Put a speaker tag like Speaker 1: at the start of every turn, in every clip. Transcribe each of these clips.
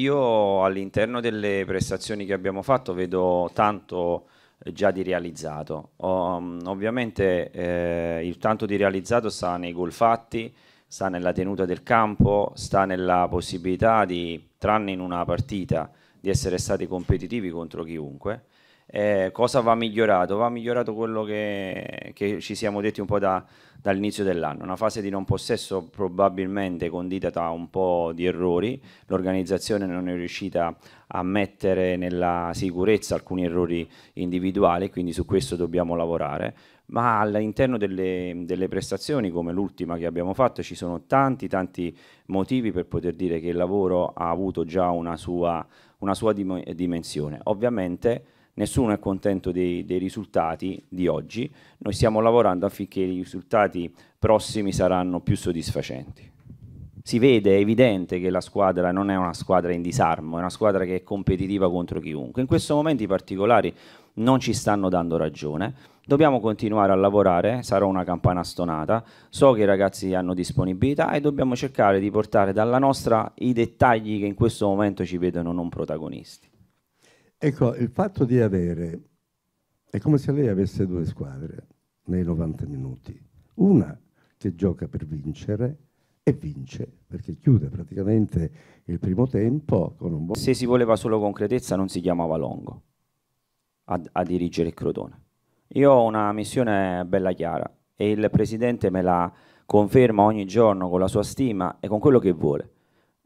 Speaker 1: Io all'interno delle prestazioni che abbiamo fatto vedo tanto eh, già di realizzato. Um, ovviamente eh, il tanto di realizzato sta nei gol fatti, sta nella tenuta del campo, sta nella possibilità di, tranne in una partita, di essere stati competitivi contro chiunque eh, cosa va migliorato? Va migliorato quello che, che ci siamo detti un po' da, dall'inizio dell'anno, una fase di non possesso probabilmente condita da un po' di errori, l'organizzazione non è riuscita a mettere nella sicurezza alcuni errori individuali, quindi su questo dobbiamo lavorare, ma all'interno delle, delle, prestazioni come l'ultima che abbiamo fatto ci sono tanti tanti motivi per poter dire che il lavoro ha avuto già una sua, una sua dimensione. Ovviamente nessuno è contento dei, dei, risultati di oggi, noi stiamo lavorando affinché i risultati prossimi saranno più soddisfacenti. Si vede, è evidente che la squadra non è una squadra in disarmo, è una squadra che è competitiva contro chiunque. In questo momento i particolari non ci stanno dando ragione, dobbiamo continuare a lavorare, sarò una campana stonata, so che i ragazzi hanno disponibilità e dobbiamo cercare di portare dalla nostra i dettagli che in questo momento ci vedono non protagonisti. Ecco, il fatto di avere, è come se lei avesse due squadre nei 90 minuti. Una che gioca per vincere e vince perché chiude praticamente il primo tempo con un buon... Se si voleva solo concretezza non si chiamava Longo a, a dirigere il Crotone. Io ho una missione bella chiara e il presidente me la conferma ogni giorno con la sua stima e con quello che vuole.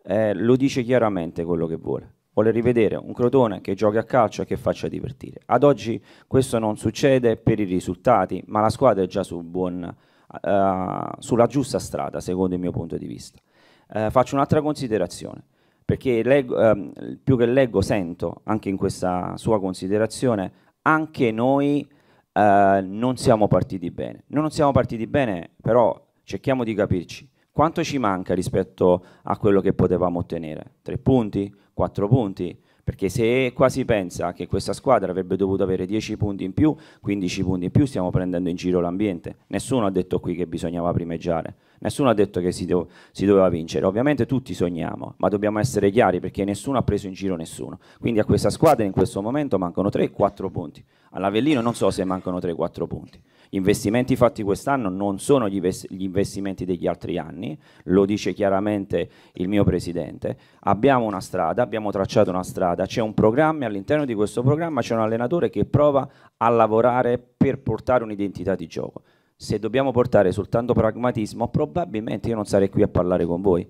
Speaker 1: Eh, lo dice chiaramente quello che vuole vuole rivedere un Crotone che giochi a calcio e che faccia divertire. Ad oggi questo non succede per i risultati, ma la squadra è già sul buon, uh, sulla giusta strada, secondo il mio punto di vista. Uh, faccio un'altra considerazione, perché leggo, uh, più che leggo sento anche in questa sua considerazione, anche noi eh, non siamo partiti bene. Noi non siamo partiti bene, però cerchiamo di capirci. Quanto ci manca rispetto a quello che potevamo ottenere? Tre punti? Quattro punti? Perché se quasi pensa che questa squadra avrebbe dovuto avere 10 punti in più, 15 punti in più, stiamo prendendo in giro l'ambiente. Nessuno ha detto qui che bisognava primeggiare. Nessuno ha detto che si, do si, doveva vincere, ovviamente tutti sogniamo, ma dobbiamo essere chiari perché nessuno ha preso in giro nessuno. Quindi a questa squadra in questo momento mancano 3-4 punti. All'Avellino non so se mancano 3-4 punti. Gli investimenti fatti quest'anno non sono gli, gli, investimenti degli altri anni, lo dice chiaramente il mio presidente. Abbiamo una strada, abbiamo tracciato una strada, c'è un programma e all'interno di questo programma c'è un allenatore che prova a lavorare per portare un'identità di gioco se dobbiamo portare soltanto pragmatismo, probabilmente io non sarei qui a parlare con voi.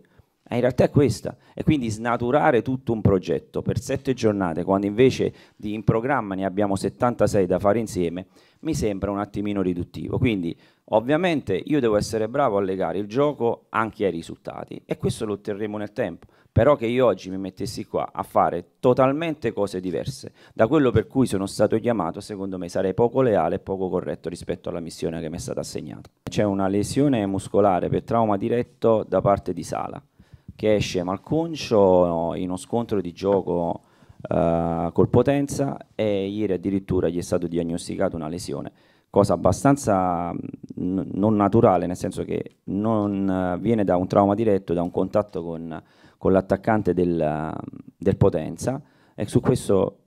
Speaker 1: Eh, in realtà è questa. E quindi snaturare tutto un progetto per sette giornate, quando invece di in programma ne abbiamo 76 da fare insieme, mi sembra un attimino riduttivo. Quindi ovviamente io devo essere bravo a legare il gioco anche ai risultati e questo lo otterremo nel tempo. Però che io oggi mi mettessi qua a fare totalmente cose diverse da quello per cui sono stato chiamato, secondo me sarei poco leale e poco corretto rispetto alla missione che mi è stata assegnata. C'è una lesione muscolare per trauma diretto da parte di Sala che esce Malconcio in uno scontro di gioco eh, col Potenza e ieri addirittura gli è stato diagnosticato una lesione, cosa abbastanza mm, non naturale, nel senso che non eh, viene da un trauma diretto, da un contatto con, con l'attaccante del, del Potenza e su questo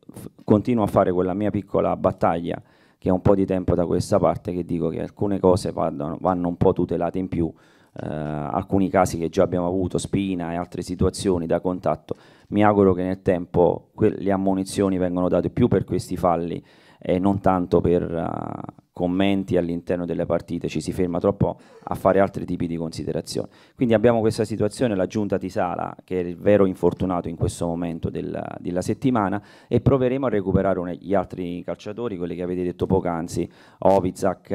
Speaker 1: continuo a fare quella mia piccola battaglia che è un po' di tempo da questa parte che dico che alcune cose vanno, vanno un po' tutelate in più eh, alcuni casi che già abbiamo avuto, spina e altre situazioni da contatto, mi auguro che nel tempo le ammunizioni vengano date più per questi falli e non tanto per eh, commenti all'interno delle partite, ci si ferma troppo a fare altri tipi di considerazioni. Quindi abbiamo questa situazione, la giunta di Sala, che è il vero infortunato in questo momento della, della settimana, e proveremo a recuperare un, gli altri calciatori, quelli che avete detto poc'anzi, Ovizak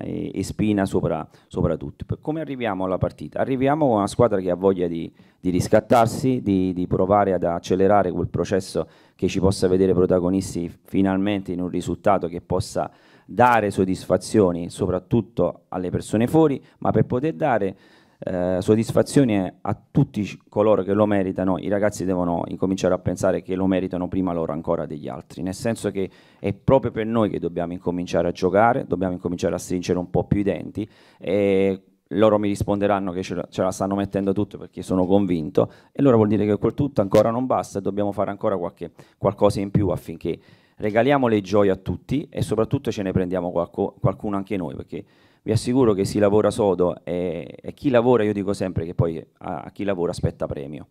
Speaker 1: eh, e, Spina sopra, soprattutto. Come arriviamo alla partita? Arriviamo con una squadra che ha voglia di, di riscattarsi, di, di provare ad accelerare quel processo che ci possa vedere protagonisti finalmente in un risultato che possa dare soddisfazioni soprattutto alle persone fuori, ma per poter dare eh, soddisfazioni a tutti coloro che lo meritano, i ragazzi devono incominciare a pensare che lo meritano prima loro ancora degli altri, nel senso che è proprio per noi che dobbiamo incominciare a giocare, dobbiamo incominciare a stringere un po' più i denti e loro mi risponderanno che ce la, stanno mettendo tutto perché sono convinto e allora vuol dire che quel tutto ancora non basta e dobbiamo fare ancora qualche, qualcosa in più affinché regaliamo le gioie a tutti e soprattutto ce ne prendiamo qualco, qualcuno anche noi perché vi assicuro che si lavora sodo e, e, chi lavora io dico sempre che poi a, a chi lavora aspetta premio.